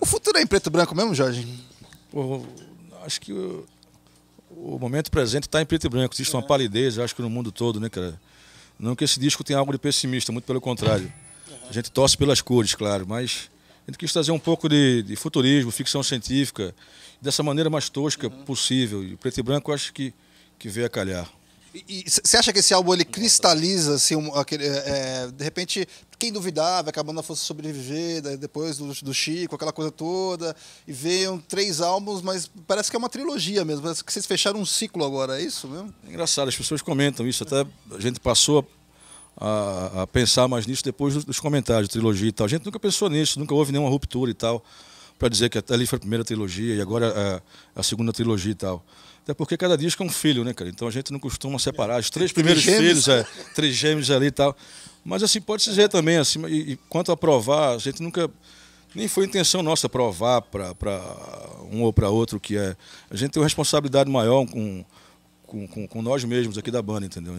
O futuro é em preto e branco mesmo, Jorge? Pô, acho que o, o momento presente está em preto e branco. Existe é. uma palidez, acho que no mundo todo, né, cara? Não que esse disco tenha algo de pessimista, muito pelo contrário. A gente torce pelas cores, claro, mas a gente quis trazer um pouco de, de futurismo, ficção científica, dessa maneira mais tosca uhum. possível. E preto e branco acho que, que veio a calhar. E você acha que esse álbum ele cristaliza assim, um, aquele, é, é de repente quem duvidava acabando a força sobreviver depois do, do, Chico aquela coisa toda e veio três álbuns mas parece que é uma trilogia mesmo parece que vocês fecharam um ciclo agora é isso mesmo? É engraçado as pessoas comentam isso até a gente passou a, a pensar mais nisso depois dos, comentários, trilogia e tal. A gente nunca pensou nisso, nunca houve nenhuma ruptura e tal, para dizer que ali foi a primeira trilogia e agora a, é a segunda trilogia e tal. Até porque cada disco é um filho, né, cara? Então a gente não costuma separar os três primeiros filhos, é, três gêmeos ali e tal. Mas assim, pode dizer também, assim, e, e quanto a provar, a gente nunca. Nem foi intenção nossa provar para um ou para outro que é. A gente tem uma responsabilidade maior com com, com, com, nós mesmos aqui da banda, entendeu?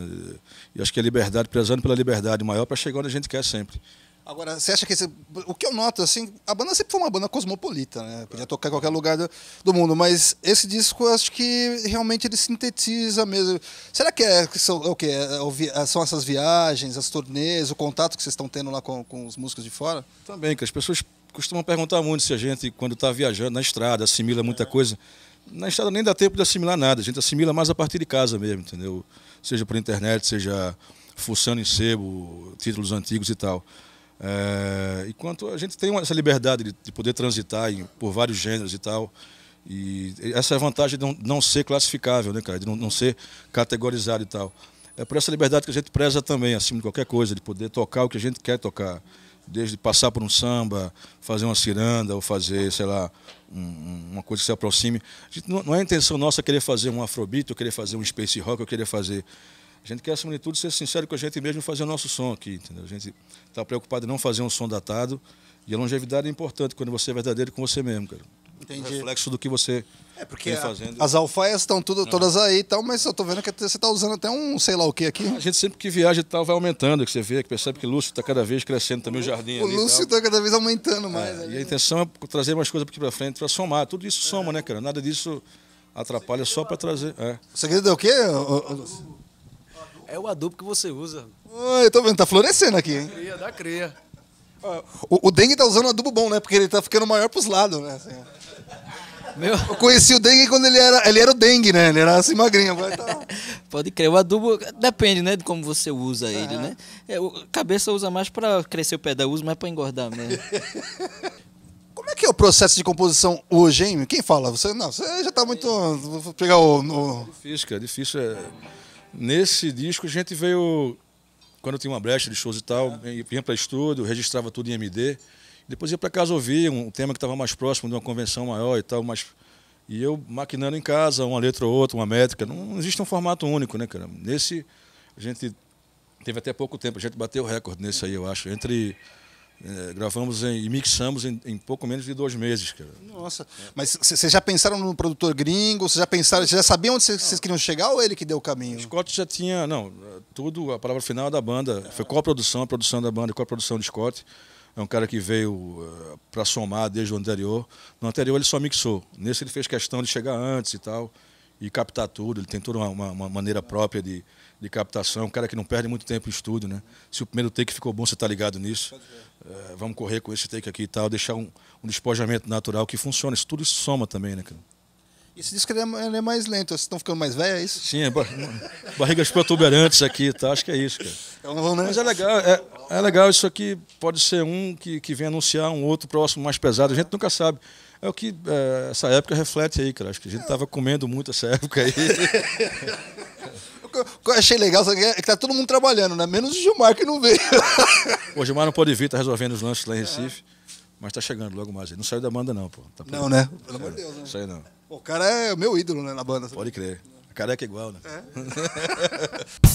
E acho que a liberdade, prezando pela liberdade maior para chegar onde a gente quer sempre. Agora, você acha que esse, o que eu noto assim, a banda sempre foi uma banda cosmopolita, né? Podia tocar em qualquer lugar do, do mundo, mas esse disco acho que realmente ele sintetiza mesmo. Será que é, que são é o quê? É, são essas viagens, as turnês, o contato que vocês estão tendo lá com, com os músicos de fora? Também, que as pessoas costumam perguntar muito se a gente quando está viajando na estrada assimila muita é. coisa na estrada nem dá tempo de assimilar nada, a gente assimila mais a partir de casa mesmo, entendeu? Seja por internet, seja fuçando em sebo, títulos antigos e tal. É, enquanto a gente tem essa liberdade de, de poder transitar em, por vários gêneros e tal, e essa é a vantagem de não, não ser classificável, né, cara? De não, não, ser categorizado e tal. É por essa liberdade que a gente preza também, acima de qualquer coisa, de poder tocar o que a gente quer tocar desde passar por um samba, fazer uma ciranda ou fazer, sei lá, um, uma coisa que se aproxime. Não, não, é intenção nossa querer fazer um afrobeat, ou querer fazer um space rock, ou querer fazer. A gente quer, acima de tudo, ser sincero com a gente mesmo e fazer o nosso som aqui, entendeu? A gente está preocupado em não fazer um som datado. E a longevidade é importante quando você é verdadeiro com você mesmo, cara. Entendi. reflexo do que você é porque vem fazendo. As alfaias estão é. todas aí e tal, mas eu tô vendo que você está usando até um sei lá o que aqui. A gente sempre que viaja e tal vai aumentando, que você vê, que percebe que o Lúcio está cada vez crescendo também o jardim O ali Lúcio está cada vez aumentando é, mais. É, ali. E a intenção é trazer mais coisas aqui para frente, para somar. Tudo isso é. soma, né, cara? Nada disso atrapalha só para trazer. É. O segredo é o quê? ô- É o adubo que você usa. eu tô vendo, tá florescendo aqui, hein? Cria, dá cria. O, o Dengue tá usando um adubo bom, né? Porque ele tá ficando maior pros lados, né? assim. Meu... Eu conheci o dengue quando ele era, ele era o dengue, né? Ele era assim magrinho. Agora tá... Pode crer. O adubo depende, né? De como você usa ele, é. né? É, o, cabeça usa mais para crescer o pé da uso, mais para engordar mesmo. Como é que é o processo de composição hoje, hein? Quem fala? Você não, você já tá muito. Vou pegar o. No... difícil, cara. Difícil. É... Nesse disco a gente veio. Quando eu tinha uma brecha de shows e tal, ah. vinha para estúdio, registrava tudo em MD. Depois ia para casa ouvir um tema que estava mais próximo de uma convenção maior e tal, mas e eu maquinando em casa uma letra ou outra, uma métrica. Não existe um formato único, né, cara? Nesse a gente teve até pouco tempo, a gente bateu o recorde nesse aí, eu acho, entre é, gravamos em, e mixamos em, em, pouco menos de dois meses, cara. Nossa, mas vocês já pensaram no produtor gringo? Vocês já pensaram, já sabiam onde vocês queriam chegar ou ele que deu o caminho? O Scott já tinha, não, tudo, a palavra final é da banda, foi qual a produção, a produção da banda, e qual a produção de Scott é um cara que veio uh, eh, para somar desde o anterior. No anterior ele só mixou, nesse ele fez questão de chegar antes e tal, e captar tudo. Ele tem toda uma, uma, uma maneira própria de, de captação, um cara que não perde muito tempo em estúdio, né? Se o primeiro take ficou bom, você está ligado nisso. Uh, vamos correr com esse take aqui e tal, deixar um, um despojamento natural que funciona. Isso tudo isso soma também, né, cara? E você disse que ele é mais lento, vocês estão ficando mais velhos, é isso? Sim, é bar barrigas protuberantes aqui, tá? acho que é isso, cara. Então, né? Mas é legal, é, é legal, isso aqui pode ser um que, que vem anunciar um outro próximo mais pesado, a gente nunca sabe. É o que é, essa época reflete aí, cara. Acho que a gente tava comendo muito essa época aí. o que eu achei legal é que tá todo mundo trabalhando, né? Menos o Gilmar que não veio. o Gilmar não pode vir, tá resolvendo os lances lá em Recife. Mas tá chegando logo mais. Ele não saiu da banda, não, pô. Tá não, né? Pelo amor de Deus, né? Saiu não. o cara é o meu ídolo né, na banda. Pode crer. A careca é, é igual, né? É.